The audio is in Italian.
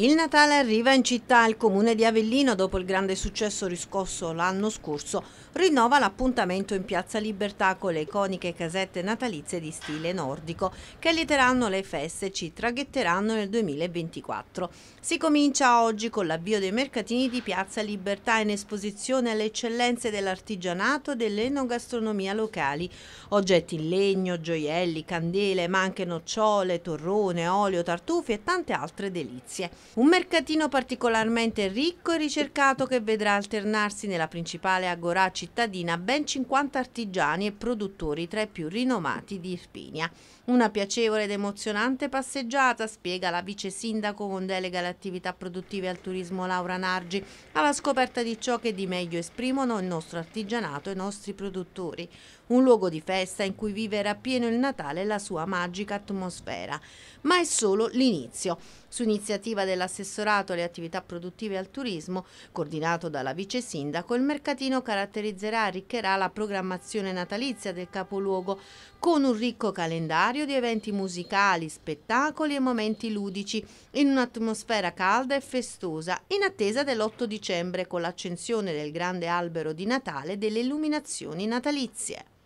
Il Natale arriva in città, il comune di Avellino, dopo il grande successo riscosso l'anno scorso, rinnova l'appuntamento in Piazza Libertà con le iconiche casette natalizie di stile nordico che allieteranno le feste e ci traghetteranno nel 2024. Si comincia oggi con l'avvio dei mercatini di Piazza Libertà in esposizione alle eccellenze dell'artigianato e dell'enogastronomia locali, oggetti in legno, gioielli, candele, ma anche nocciole, torrone, olio, tartufi e tante altre delizie. Un mercatino particolarmente ricco e ricercato che vedrà alternarsi nella principale agorà cittadina ben 50 artigiani e produttori tra i più rinomati di Irpinia. Una piacevole ed emozionante passeggiata, spiega la vice sindaco con delega alle attività produttive e al turismo Laura Nargi, alla scoperta di ciò che di meglio esprimono il nostro artigianato e i nostri produttori. Un luogo di festa in cui vivere a pieno il Natale e la sua magica atmosfera. Ma è solo l'inizio. Su iniziativa dell'assessorato alle attività produttive e al turismo, coordinato dalla vice sindaco, il mercatino caratterizzerà e arriccherà la programmazione natalizia del capoluogo con un ricco calendario di eventi musicali, spettacoli e momenti ludici in un'atmosfera calda e festosa in attesa dell'8 dicembre con l'accensione del grande albero di Natale e delle illuminazioni natalizie.